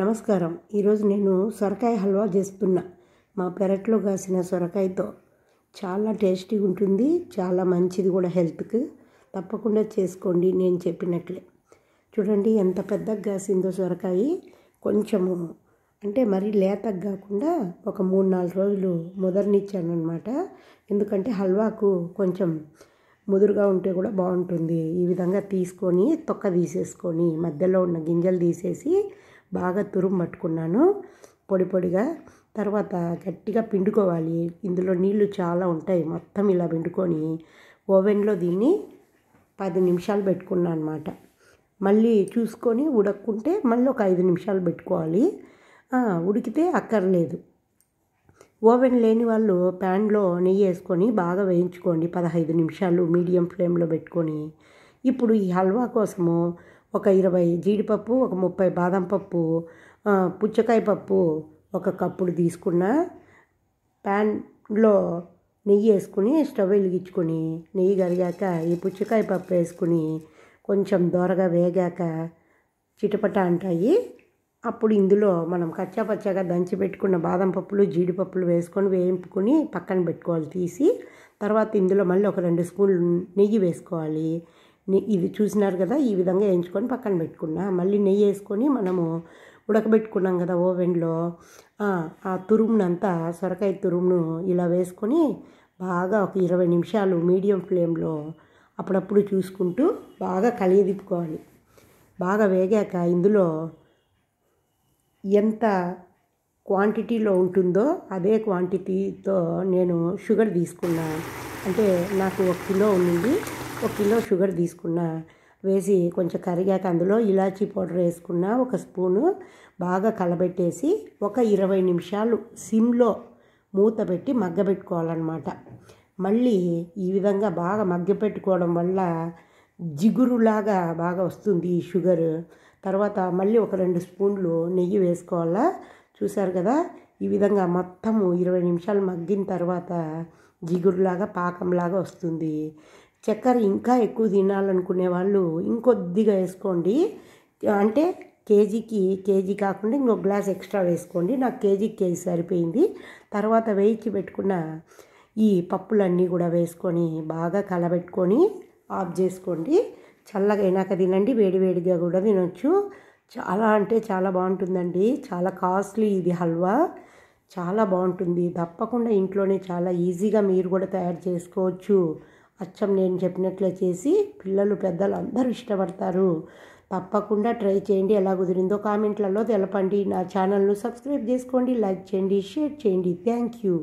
నమస్కారం ఈరోజు నేను సొరకాయ హల్వా చేస్తున్నా మా పెరట్లో కాసిన సొరకాయతో చాలా టేస్టీగా ఉంటుంది చాలా మంచిది కూడా హెల్త్కి తప్పకుండా చేసుకోండి నేను చెప్పినట్లే చూడండి ఎంత పెద్దగా కాసిందో సొరకాయ కొంచెము అంటే మరీ లేతగా కాకుండా ఒక మూడు నాలుగు రోజులు ముదరనిచ్చాను అనమాట ఎందుకంటే హల్వాకు కొంచెం ముదురుగా ఉంటే కూడా బాగుంటుంది ఈ విధంగా తీసుకొని తొక్క తీసేసుకొని మధ్యలో ఉన్న గింజలు తీసేసి బాగా తురుము పట్టుకున్నాను పొడి పొడిగా తర్వాత గట్టిగా పిండుకోవాలి ఇందులో నీళ్లు చాలా ఉంటాయి మొత్తం ఇలా పిండుకొని ఓవెన్లో దీన్ని పది నిమిషాలు పెట్టుకున్నా అనమాట మళ్ళీ చూసుకొని ఉడక్కుంటే మళ్ళీ ఒక ఐదు నిమిషాలు పెట్టుకోవాలి ఉడికితే అక్కర్లేదు ఓవెన్ లేని వాళ్ళు ప్యాన్లో నెయ్యి వేసుకొని బాగా వేయించుకోండి పదహైదు నిమిషాలు మీడియం ఫ్లేమ్లో పెట్టుకొని ఇప్పుడు ఈ హల్వా కోసము ఒక ఇరవై జీడిపప్పు ఒక ముప్పై బాదం పప్పు పుచ్చకాయ పప్పు ఒక కప్పుడు తీసుకున్న ప్యాన్లో నెయ్యి వేసుకుని స్టవ్ వెలిగించుకొని నెయ్యి కరిగాక ఈ పుచ్చకాయ పప్పు వేసుకుని కొంచెం దోరగా వేగాక చిటపట అంటాయి అప్పుడు ఇందులో మనం కచ్చా దంచి పెట్టుకున్న బాదం పప్పులు జీడిపప్పులు వేసుకొని వేయింపుకొని పక్కన పెట్టుకోవాలి తీసి తర్వాత ఇందులో మళ్ళీ ఒక రెండు స్పూన్లు నెయ్యి వేసుకోవాలి ఇవి చూసినారు కదా ఈ విధంగా వేయించుకొని పక్కన పెట్టుకున్నా మళ్ళీ నెయ్యి వేసుకొని మనము ఉడకబెట్టుకున్నాం కదా ఓవెన్లో ఆ తురుమునంతా సొరకాయ తురుమును ఇలా వేసుకొని బాగా ఒక ఇరవై నిమిషాలు మీడియం ఫ్లేమ్లో అప్పుడప్పుడు చూసుకుంటూ బాగా కలియదిప్పుకోవాలి బాగా వేగాక ఇందులో ఎంత క్వాంటిటీలో ఉంటుందో అదే క్వాంటిటీతో నేను షుగర్ తీసుకున్నాను అంటే నాకు ఒక కిలో ఉండింది ఒక కిలో షుగర్ తీసుకున్నా వేసి కొంచెం కరిగాక అందులో ఇలాచీ పౌడర్ వేసుకున్న ఒక స్పూను బాగా కలబెట్టేసి ఒక ఇరవై నిమిషాలు సిమ్లో మూత పెట్టి మగ్గబెట్టుకోవాలన్నమాట మళ్ళీ ఈ విధంగా బాగా మగ్గపెట్టుకోవడం వల్ల జిగురులాగా బాగా వస్తుంది ఈ షుగర్ తర్వాత మళ్ళీ ఒక రెండు స్పూన్లు నెయ్యి వేసుకోవాలా చూసారు కదా ఈ విధంగా మొత్తము ఇరవై నిమిషాలు మగ్గిన తర్వాత జిగురులాగా పాకంలాగా వస్తుంది చక్కెర ఇంకా ఎక్కువ తినాలనుకునే వాళ్ళు ఇంకొద్దిగా వేసుకోండి అంటే కేజీకి కేజీ కాకుండా ఇంకో గ్లాస్ ఎక్స్ట్రా వేసుకోండి నాకు కేజీకి కేజీ సరిపోయింది తర్వాత వేయించి పెట్టుకున్న ఈ పప్పులన్నీ కూడా వేసుకొని బాగా కలబెట్టుకొని ఆఫ్ చేసుకోండి చల్లగా అయినాక తినండి వేడివేడిగా కూడా తినొచ్చు చాలా అంటే చాలా బాగుంటుందండి చాలా కాస్ట్లీ ఇది హల్వా చాలా బాగుంటుంది తప్పకుండా ఇంట్లోనే చాలా ఈజీగా మీరు కూడా తయారు చేసుకోవచ్చు అచ్చం నేను చెప్పినట్లే చేసి పిల్లలు పెద్దలు అందరూ ఇష్టపడతారు తప్పకుండా ట్రై చేయండి ఎలా కుదిరిందో కామెంట్లలో తెలపండి నా ఛానల్ను సబ్స్క్రైబ్ చేసుకోండి లైక్ చేయండి షేర్ చేయండి థ్యాంక్ యూ